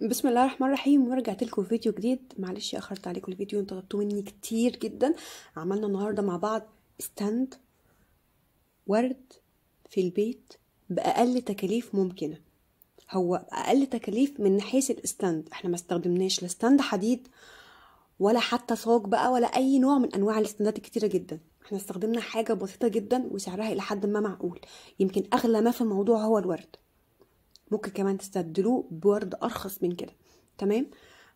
بسم الله الرحمن الرحيم ورجعت لكم فيديو جديد معلش اخرت عليكم الفيديو انتوا طلبتوه مني كتير جدا عملنا النهارده مع بعض ستاند ورد في البيت باقل تكاليف ممكنه هو اقل تكاليف من حيث الاستاند احنا ما استخدمناش لا ستاند حديد ولا حتى صاج بقى ولا اي نوع من انواع الاستاندات الكتيره جدا احنا استخدمنا حاجه بسيطه جدا وسعرها الى حد ما معقول يمكن اغلى ما في الموضوع هو الورد ممكن كمان تستبدلوه بورد ارخص من كده تمام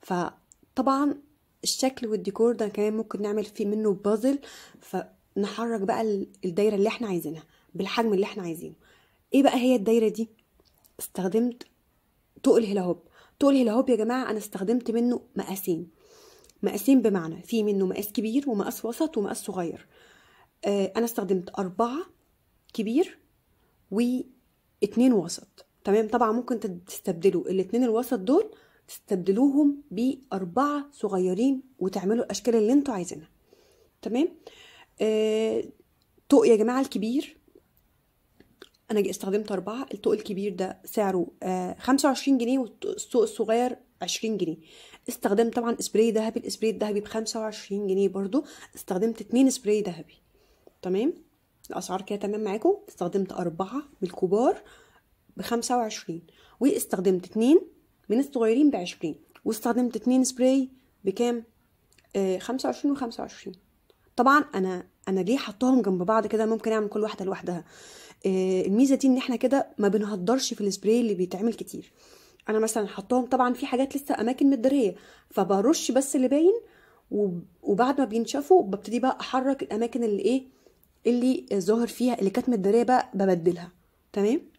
فطبعا الشكل والديكور ده كمان ممكن نعمل فيه منه بازل فنحرك بقى الدايره اللي احنا عايزينها بالحجم اللي احنا عايزينه ايه بقى هي الدايره دي استخدمت طوق الهلاهوب طوق الهلاهوب يا جماعه انا استخدمت منه مقاسين مقاسين بمعنى في منه مقاس كبير ومقاس وسط ومقاس صغير آه انا استخدمت اربعه كبير واتنين وسط تمام طبعا ممكن تستبدلوا الاثنين الوسط دول تستبدلوهم بأربعة صغيرين وتعملوا الأشكال اللي انتوا عايزينها تمام طوق آه، يا جماعة الكبير أنا استخدمت أربعة الطوق الكبير ده سعره آه، خمسة وعشرين جنيه والطوق الصغير عشرين جنيه استخدمت طبعا اسبراي ذهبي الاسبراي الذهبي بخمسة وعشرين جنيه برضو استخدمت اتنين اسبراي ذهبي تمام الأسعار كده تمام معاكم استخدمت أربعة بالكبار بخمسة وعشرين واستخدمت اتنين من الصغيرين بعشرين واستخدمت اتنين سبراي بكام آه، خمسة وعشرين وخمسة وعشرين طبعا انا انا ليه حطهم جنب بعض كده ممكن اعمل كل واحده لوحدها آه، الميزه دي ان احنا كده ما بنهدرش في السبراي اللي بيتعمل كتير انا مثلا حطهم طبعا في حاجات لسه اماكن مدريه فبرش بس اللي باين وبعد ما بينشفوا ببتدي بقى احرك الاماكن اللي ايه اللي ظاهر فيها اللي كانت مدريه بقى ببدلها تمام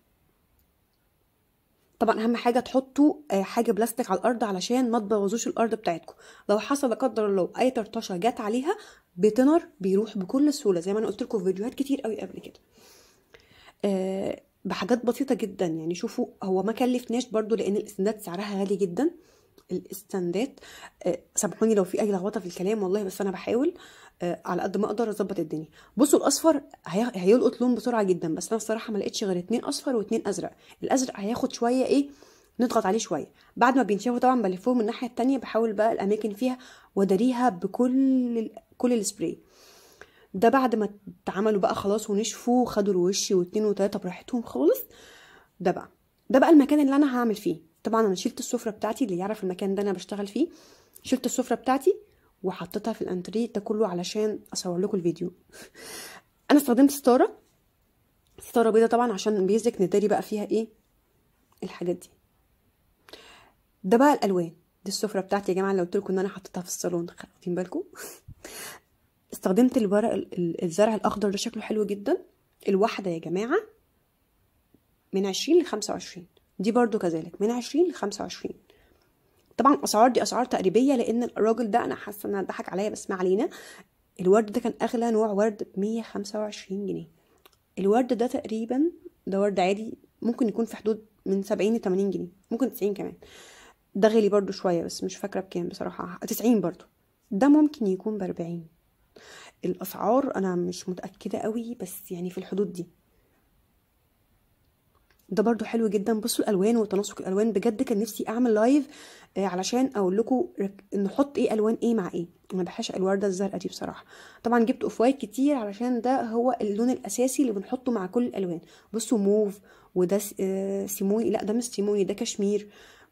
طبعا اهم حاجه تحطوا آه، حاجه بلاستيك على الارض علشان ما تبوظوش الارض بتاعتكم لو حصل لا قدر الله اي طرطشه جت عليها بتنر بيروح بكل سهوله زي ما انا قلت لكم في فيديوهات كتير قوي قبل كده آه، بحاجات بسيطه جدا يعني شوفوا هو ما كلفناش برده لان الاستندات سعرها غالي جدا الاستندات آه، سامحوني لو في اي لخبطه في الكلام والله بس انا بحاول آه، على قد ما اقدر اظبط الدنيا بصوا الاصفر هيلقط لون بسرعه جدا بس انا الصراحه ما لقيتش غير اتنين اصفر واتنين ازرق الازرق هياخد شويه ايه نضغط عليه شويه بعد ما بينشفوا طبعا بلفهم من الناحيه الثانيه بحاول بقى الاماكن فيها واداريها بكل ال... كل السبراي ده بعد ما اتعملوا بقى خلاص ونشفوا خدوا الوش واتنين وتلاته براحتهم خالص ده بقى ده بقى المكان اللي انا هعمل فيه طبعا انا شلت السفره بتاعتي اللي يعرف المكان ده انا بشتغل فيه شلت السفره بتاعتي وحطيتها في الانتريه ده كله علشان اصور لكم الفيديو انا استخدمت ستاره ستاره بيضه طبعا عشان بيزك نداري بقى فيها ايه الحاجات دي ده بقى الالوان دي السفره بتاعتي يا جماعه اللي قلت لكم ان انا حطيتها في الصالون واخدين بالكم استخدمت الورق الزرع الاخضر ده شكله حلو جدا الواحده يا جماعه من 20 ل 25 دي برضو كذلك من 20 ل 25 طبعا اسعار دي اسعار تقريبيه لان الراجل ده انا حاسه ان ضحك عليا بس ما علينا الورد ده كان اغلى نوع ورد ب 125 جنيه الورد ده تقريبا ده ورد عادي ممكن يكون في حدود من 70 ل 80 جنيه ممكن 90 كمان ده غالي برده شويه بس مش فاكره بكام بصراحه 90 برده ده ممكن يكون ب 40 الاسعار انا مش متاكده قوي بس يعني في الحدود دي ده برضو حلو جدا بصوا الالوان وتناسق الالوان بجد كان نفسي اعمل لايف آه، علشان اقول لكم نحط ايه الوان ايه مع ايه ما بحش الورده الزرقاء دي بصراحه طبعا جبت اوف وايت كتير علشان ده هو اللون الاساسي اللي بنحطه مع كل الالوان بصوا موف وده آه، سيموني لا ده مش سيموني ده كشمير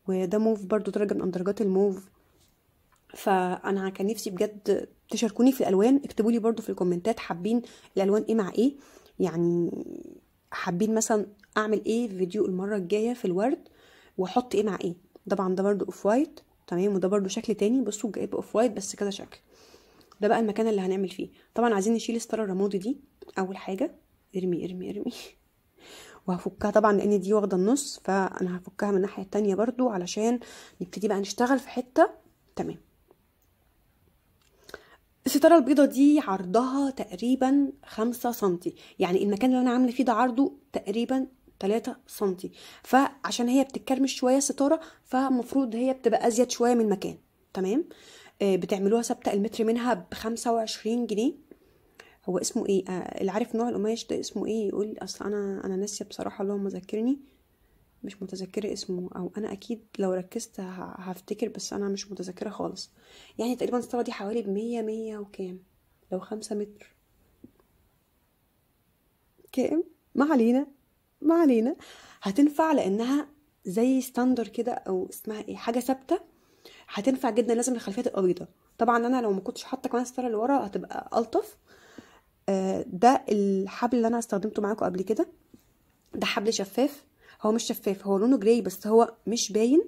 وده موف برضو درجه من درجات الموف فانا كان نفسي بجد تشاركوني في الالوان اكتبوا لي برضو في الكومنتات حابين الالوان ايه مع ايه يعني حابين مثلا اعمل ايه في فيديو المره الجايه في الورد واحط ايه مع ايه طبعا ده برده اوف وايت تمام وده برده شكل تاني بصوا جايب اوف وايت بس كذا شكل ده بقى المكان اللي هنعمل فيه طبعا عايزين نشيل الستاره الرمادي دي اول حاجه ارمي ارمي ارمي وهفكها طبعا لان دي واخده النص فانا هفكها من الناحيه التانية برضو علشان نبتدي بقى نشتغل في حته تمام الستاره البيضه دي عرضها تقريبا خمسة سنتي يعني المكان اللي انا عامله فيه ده عرضه تقريبا 3 سم فعشان هي بتتكرمش شويه الستاره فالمفروض هي بتبقى ازيد شويه من المكان تمام آه، بتعملوها ثابته المتر منها ب 25 جنيه هو اسمه ايه آه اللي عارف نوع القماش ده اسمه ايه يقول اصل انا انا ناسيه بصراحه اللهم ذكرني مش متذكرة اسمه او انا اكيد لو ركزت هفتكر بس انا مش متذكرة خالص يعني تقريبا الستارة دي حوالي ب 100 100 وكام لو 5 متر كام ما علينا ما علينا هتنفع لانها زي ستاندر كده او اسمها ايه حاجه ثابته هتنفع جدا لازم الخلفيه تبقى بيضه طبعا انا لو ما كنتش حاطه كمان اللي ورا هتبقى الطف آه، ده الحبل اللي انا استخدمته معاكم قبل كده ده حبل شفاف هو مش شفاف هو لونه جراي بس هو مش باين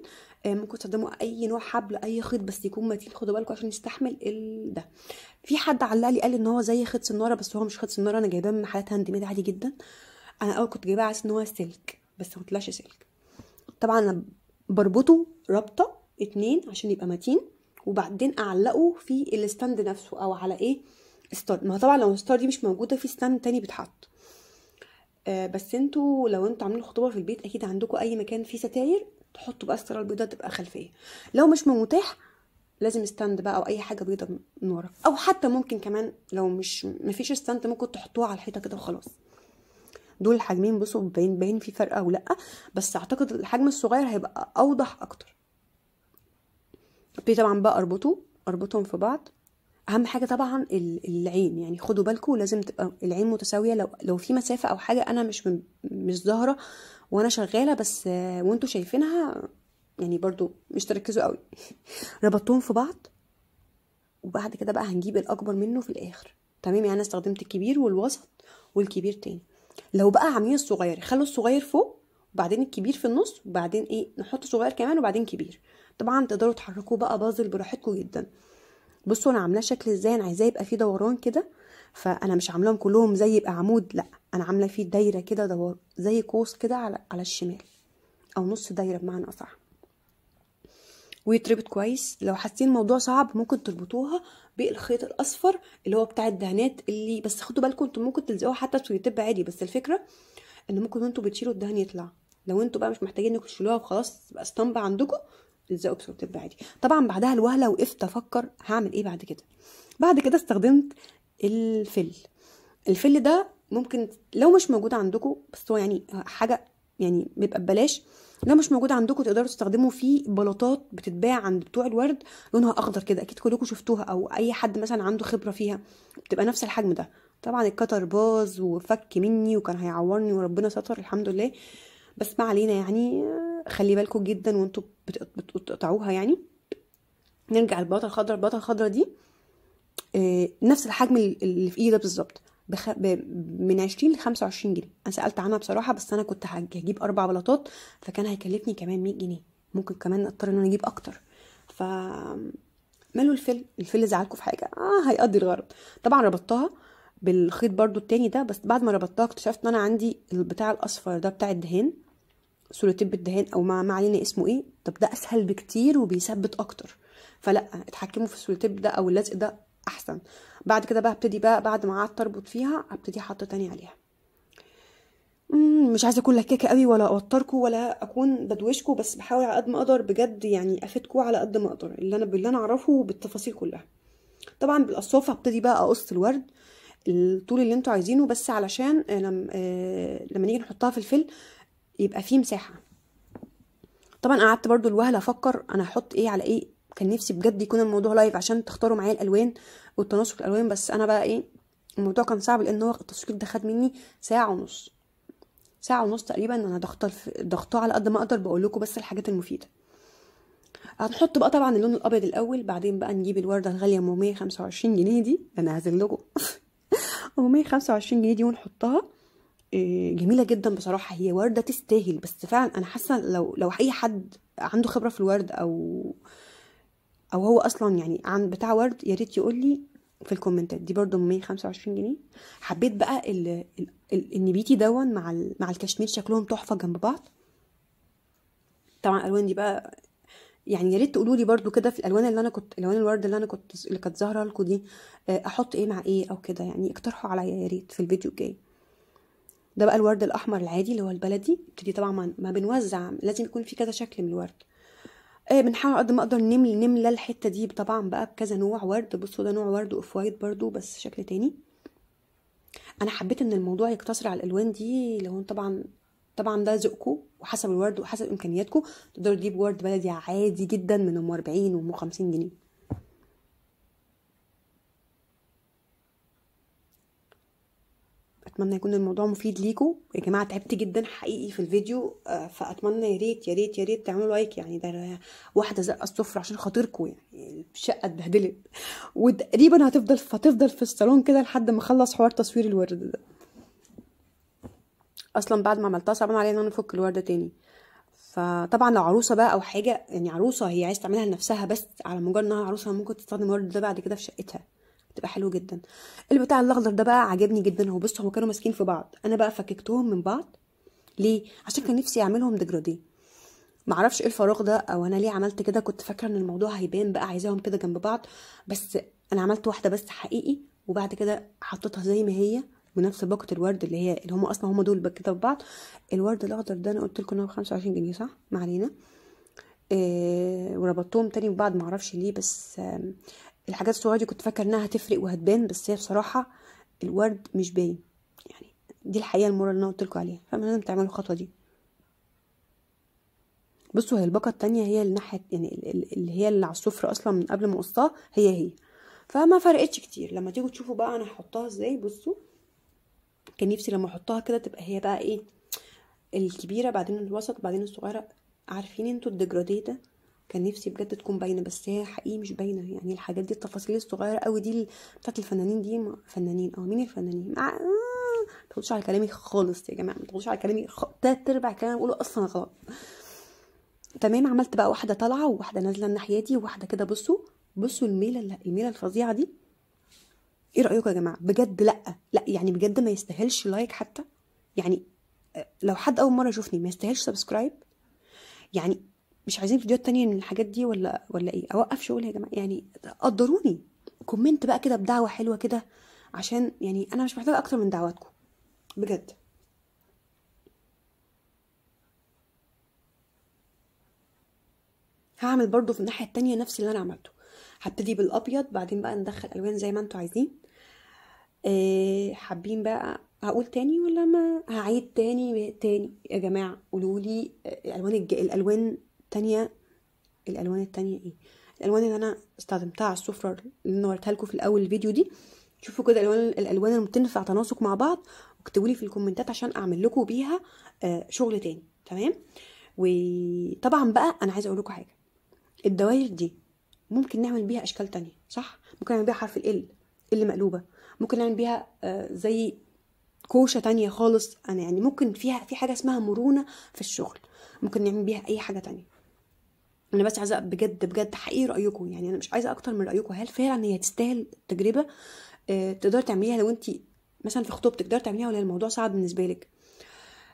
آه، ممكن تستخدموا اي نوع حبل اي خيط بس يكون متين خدوا بالكم عشان يستحمل ال... ده في حد علق لي قال ان هو زي خيط سناره بس هو مش خيط سناره انا جايباه من محلات هاند ميد عادي جدا آه انا اول كنت جايباه عايز ان هو سلك بس ما طلعش سلك طبعا انا بربطه رابطه اتنين عشان يبقى متين وبعدين اعلقه في الستاند نفسه او على ايه ستار ما طبعا لو الستار دي مش موجوده في ستاند تاني بيتحط آه بس انتوا لو انتوا عاملين خطوبه في البيت اكيد عندكم اي مكان فيه ستاير تحطوا بقى الستاره البيضاء تبقى خلفيه لو مش متاح لازم ستاند بقى او اي حاجه بيضه من ورا او حتى ممكن كمان لو مش مفيش ستاند ممكن تحطوها على الحيطه كده وخلاص دول الحجمين بصوا باين باين في فرق او لا بس اعتقد الحجم الصغير هيبقى اوضح اكتر ابتدي طبعا بقى اربطه اربطهم في بعض اهم حاجه طبعا العين يعني خدوا بالكم لازم تبقى العين متساويه لو لو في مسافه او حاجه انا مش مش ظاهره وانا شغاله بس وانتوا شايفينها يعني برضو مش تركزوا قوي ربطتهم في بعض وبعد كده بقى هنجيب الاكبر منه في الاخر تمام يعني انا استخدمت الكبير والوسط والكبير تاني لو بقى عاملين الصغير خلوا الصغير فوق وبعدين الكبير في النص وبعدين ايه نحط صغير كمان وبعدين كبير طبعا تقدروا تحركوه بقى بازل براحتكم جدا بصوا انا عاملاه شكل ازاي انا عايزاه يبقى فيه دوران كده فانا مش عاملاهم كلهم زي يبقى عمود لا انا عامله فيه دايره كده دور زي قوس كده على على الشمال او نص دايره بمعنى اصح ويتربط كويس لو حاسين الموضوع صعب ممكن تربطوها بالخيط الاصفر اللي هو بتاع الدهانات اللي بس خدوا بالكم انتم ممكن تلزقوها حتى في تب عادي بس الفكره ان ممكن وانتم بتشيلوا الدهن يطلع لو انتوا بقى مش محتاجين انكم تشيلوها وخلاص تبقى اسطمبه عندكم الزقوا بسورتيب عادي طبعا بعدها الوهله وقفت افكر هعمل ايه بعد كده بعد كده استخدمت الفل الفل ده ممكن لو مش موجود عندكم بس هو يعني حاجه يعني بيبقى ببلاش لو مش موجود عندكم تقدروا تستخدموا فيه بلاطات بتتباع عند بتوع الورد لونها اخضر كده اكيد كلكم شفتوها او اي حد مثلا عنده خبره فيها بتبقى نفس الحجم ده طبعا الكتر باظ وفك مني وكان هيعورني وربنا ستر الحمد لله بس ما علينا يعني خلي بالكم جدا وانتوا بتقطعوها يعني نرجع البلاطه الخضراء البلاطه الخضراء دي آه، نفس الحجم اللي في ايدي ده بالظبط بخ... ب... من 20 ل 25 جنيه انا سالت عنها بصراحه بس انا كنت هجيب اربع بلاطات فكان هيكلفني كمان 100 جنيه ممكن كمان اضطر ان انا اجيب اكتر ف ماله الفل الفل زعلكم في حاجه اه هيقضي الغرض طبعا ربطتها بالخيط برضو التاني ده بس بعد ما ربطتها اكتشفت ان انا عندي البتاع الاصفر ده بتاع الدهان سولوتيب الدهان او ما, ما علينا اسمه ايه طب ده اسهل بكتير وبيثبت اكتر فلا اتحكموا في السولوتيب ده او اللزق ده احسن بعد كده بقى ابتدي بقى بعد ما قعدت اربط فيها ابتدي احط تاني عليها مش عايزه اكون لكاكه قوي ولا اوتركم ولا اكون بدوشكم بس بحاول على قد ما اقدر بجد يعني افيدكم على قد ما اقدر اللي انا باللي انا اعرفه بالتفاصيل كلها طبعا بالقصافه هبتدي بقى اقص الورد الطول اللي انتوا عايزينه بس علشان آه، لما آه، لما نيجي نحطها في الفل يبقى فيه مساحه طبعا قعدت برضو الوهله افكر انا هحط ايه على ايه كان نفسي بجد يكون الموضوع لايف عشان تختاروا معايا الالوان والتناسق الالوان بس انا بقى ايه الموضوع كان صعب لان هو التسويق ده خد مني ساعه ونص ساعه ونص تقريبا انا ضغطت ضغطاه على قد ما اقدر بقول لكم بس الحاجات المفيده هنحط بقى طبعا اللون الابيض الاول بعدين بقى نجيب الورده الغاليه ام 125 جنيه دي انا هعزل لكم ام 125 جنيه دي ونحطها آه، جميله جدا بصراحه هي ورده تستاهل بس فعلا انا حاسه لو لو اي حد عنده خبره في الورد او او هو اصلا يعني عن بتاع ورد يا ريت يقول لي في الكومنتات دي برده 125 جنيه حبيت بقى ال... ال... النبيتي دون مع ال... مع الكشمير شكلهم تحفه جنب بعض طبعا الالوان دي بقى يعني يا ريت تقولوا لي برده كده في الالوان اللي انا كنت الوان الورد اللي انا كنت اللي كانت ظاهره لكم دي آه، احط ايه مع ايه او كده يعني اقترحوا عليا يا ريت في الفيديو الجاي ده بقى الورد الاحمر العادي اللي هو البلدي ابتدي طبعا ما بنوزع لازم يكون في كذا شكل من الورد آه، بنحاول قد ما اقدر نملى نملى الحته دي طبعا بقى بكذا نوع ورد بصوا ده نوع ورد اوف وايت برضو بس شكل تاني انا حبيت ان الموضوع يقتصر على الالوان دي لو طبعا طبعا ده ذوقكم وحسب الورد وحسب امكانياتكم تقدروا تجيبوا ورد بلدي عادي جدا من ام 40 و 50 جنيه اتمنى يكون الموضوع مفيد ليكم يا جماعه تعبت جدا حقيقي في الفيديو آه، فاتمنى يا ريت يا ريت يا ريت تعملوا لايك يعني ده واحده زقه الصفر عشان خاطركم يعني الشقه اتبهدلت وتقريبا هتفضل هتفضل في الصالون كده لحد ما اخلص حوار تصوير الورد ده اصلا بعد ما عملتها صعبان عليا ان انا افك الورده تاني فطبعا لو عروسه بقى او حاجه يعني عروسه هي عايزه تعملها لنفسها بس على مجرد انها عروسه ممكن تستخدم الورد ده بعد كده في شقتها بتبقى حلو جدا البتاع الاخضر ده بقى عجبني جدا هو بص هو كانوا ماسكين في بعض انا بقى فككتهم من بعض ليه عشان كان نفسي اعملهم ديجرادي معرفش ايه الفراغ ده او انا ليه عملت كده كنت فاكره ان الموضوع هيبان بقى عايزاهم كده جنب بعض بس انا عملت واحده بس حقيقي وبعد كده حطيتها زي ما هي بنفس باقه الورد اللي هي اللي هم اصلا هم دول كده في بعض الورد الاخضر ده انا قلت لكم ان هو ب 25 جنيه صح ما علينا إيه وربطتهم تاني ببعض معرفش ليه بس الحاجات الصغيره دي كنت فاكره انها هتفرق وهتبان بس هي بصراحه الورد مش باين يعني دي الحقيقه المره اللي انا قلت لكم عليها فمن لازم تعملوا الخطوه دي بصوا هي الباقه التانية هي الناحيه يعني اللي هي اللي على السفره اصلا من قبل ما اقصها هي هي فما فرقتش كتير لما تيجوا تشوفوا بقى انا هحطها ازاي بصوا كان نفسي لما احطها كده تبقى هي بقى ايه الكبيره بعدين الوسط بعدين الصغيره عارفين انتوا الديجراديه ده كان نفسي بجد تكون باينه بس هي حقيقي مش باينه يعني الحاجات دي التفاصيل الصغيره قوي دي بتاعت الفنانين دي فنانين اه مين الفنانين آه، ما تقولش على كلامي خالص يا جماعه ما تقولش على كلامي خ... تلات ارباع كلام بقوله اصلا غلط تمام عملت بقى واحده طالعه وواحده نازله الناحيه دي وواحده كده بصوا بصوا الميله الميله الفظيعه دي ايه رايكم يا جماعه بجد لا لا يعني بجد ما يستاهلش لايك حتى يعني آه، لو حد اول مره يشوفني ما يستاهلش سبسكرايب يعني مش عايزين فيديوهات تانية من الحاجات دي ولا ولا ايه اوقف شغل يا جماعه يعني قدروني كومنت بقى كده بدعوه حلوه كده عشان يعني انا مش محتاجه اكتر من دعواتكم بجد هعمل برضو في الناحيه التانية نفس اللي انا عملته هبتدي بالابيض بعدين بقى ندخل الوان زي ما انتوا عايزين إيه حابين بقى هقول تاني ولا ما هعيد تاني تاني يا جماعه قولوا لي آه، الوان الالوان التانية الالوان التانية ايه الالوان اللي انا استخدمتها على السفرة اللي انا وريتها لكم في الاول الفيديو دي شوفوا كده الالوان الالوان اللي بتنفع تناسق مع بعض واكتبوا لي في الكومنتات عشان اعمل لكم بيها آه، شغل تاني تمام وطبعا بقى انا عايزه اقول لكم حاجه الدوائر دي ممكن نعمل بيها اشكال تانية صح ممكن نعمل بيها حرف ال اللي مقلوبه ممكن نعمل بيها آه، زي كوشه تانية خالص انا يعني ممكن فيها في حاجه اسمها مرونه في الشغل ممكن نعمل بيها اي حاجه تانية انا بس عايزه بجد بجد حقيقي رايكم يعني انا مش عايزه اكتر من رايكم هل فعلا هي تستاهل التجربه آه تقدر تعمليها لو انت مثلا في خطوبتك تقدر تعمليها ولا الموضوع صعب بالنسبه لك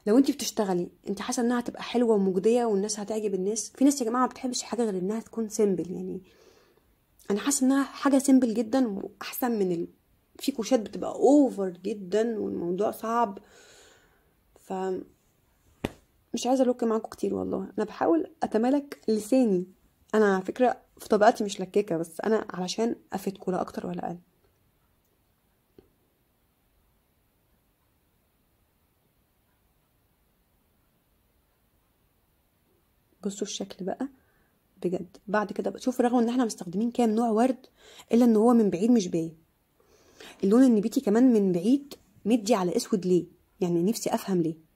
لو انت بتشتغلي انت حاسه انها هتبقى حلوه ومجديه والناس هتعجب الناس في ناس يا جماعه ما بتحبش حاجه غير انها تكون سيمبل يعني انا حاسه انها حاجه سيمبل جدا واحسن من ال... في كوشات بتبقى اوفر جدا والموضوع صعب ف مش عايزه الوك معاكم كتير والله انا بحاول اتمالك لساني انا على فكره في طبيعتي مش لكاكه بس انا علشان افيدكم لا اكتر ولا اقل بصوا الشكل بقى بجد بعد كده شوف رغم ان احنا مستخدمين كام نوع ورد الا ان هو من بعيد مش باين اللون النبيتي كمان من بعيد مدي على اسود ليه يعني نفسي افهم ليه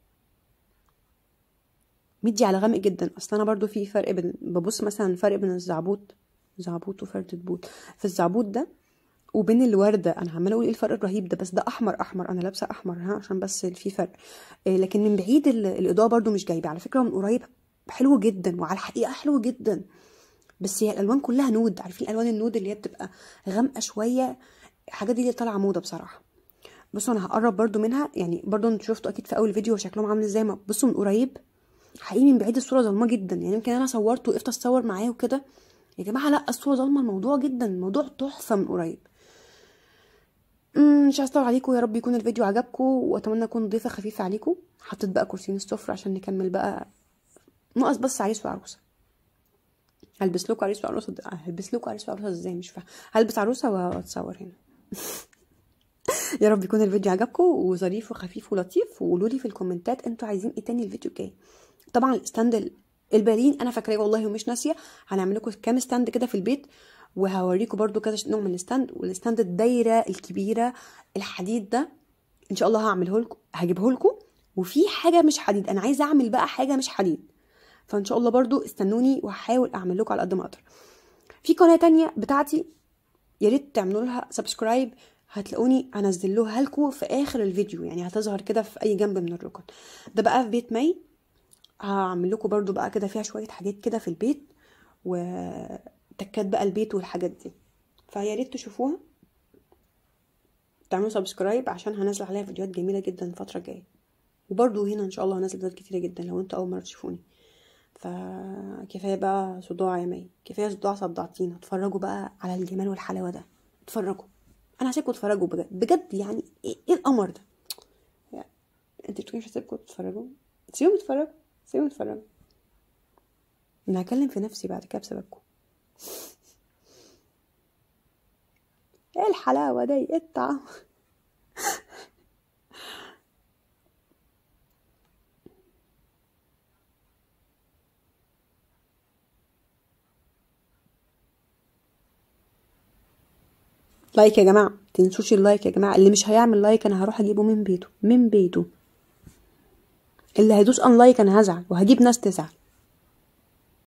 مدي على غامق جدا اصل انا برضو في فرق بين ببص مثلا فرق بين الزعبوط زعبوط وفردت بوت في الزعبوط ده وبين الوردة أنا عمالة أقول إيه الفرق الرهيب ده بس ده أحمر أحمر أنا لابسة أحمر ها عشان بس في فرق إيه لكن من بعيد الإضاءة برضو مش جايبة على فكرة من قريب حلو جدا وعلى الحقيقة حلو جدا بس هي الألوان كلها نود عارفين الألوان النود اللي هي بتبقى غامقة شوية الحاجات دي اللي طالعة موضة بصراحة بصوا أنا هقرب برضو منها يعني برضو أنتوا شفتوا أكيد في أول فيديو شكلهم عامل إزاي بصوا من قريب حقيقي من بعيد الصوره ظلمه جدا يعني يمكن انا صورته وقفت اتصور معاه وكده يا جماعه لا الصوره ظلمه الموضوع جدا الموضوع تحفه من قريب مش هستر عليكم يا رب يكون الفيديو عجبكم واتمنى اكون ضيفه خفيفه عليكم حطيت بقى كرسيين السفر عشان نكمل بقى ناقص بس عريس وعروسه هلبس لكم عريس وعروسه هلبس لكم عريس وعروسه ازاي مش فاهمه هلبس عروسه واتصور هنا يا رب يكون الفيديو عجبكم وظريف وخفيف ولطيف وقولوا لي في الكومنتات انتوا عايزين ايه تاني الفيديو الجاي طبعا الستاند البالين انا فاكراه والله ومش ناسيه هنعمل لكم كام ستاند كده في البيت وهوريكم برده كذا نوع من الستاند والستاند الدايره الكبيره الحديد ده ان شاء الله هعمله لكم هجيبه لكم وفي حاجه مش حديد انا عايزه اعمل بقى حاجه مش حديد فان شاء الله برده استنوني وهحاول اعمل لكم على قد ما اقدر في قناه تانية بتاعتي يا ريت تعملوا لها سبسكرايب هتلاقوني هنزل لها لكم في اخر الفيديو يعني هتظهر كده في اي جنب من الركن ده بقى في بيت مي هعمل لكم برضو بقى كده فيها شويه حاجات كده في البيت وتكات بقى البيت والحاجات دي فيا ريت تشوفوها تعملوا سبسكرايب عشان هنزل عليها فيديوهات جميله جدا الفتره الجايه وبرضو هنا ان شاء الله هنزل فيديوهات كتيره جدا لو انتوا اول مره تشوفوني فكفايه بقى صداع يا مي كفايه صداع صدعتينا اتفرجوا بقى على الجمال والحلاوه ده اتفرجوا انا هسيبكم تتفرجوا بجد بجد يعني ايه القمر ده يعني انت انتوا مش هسيبكم تتفرجوا سيبهم تتفرجوا سيبوا الفرن انا هكلم في نفسي بعد كده بسببكم ايه الحلاوة دي ايه الطعم لايك يا جماعه تنسوش اللايك يا جماعه اللي مش هيعمل لايك انا هروح اجيبه من بيته من بيته اللي هيدوس ان لايك انا هزعل وهجيب ناس تزعل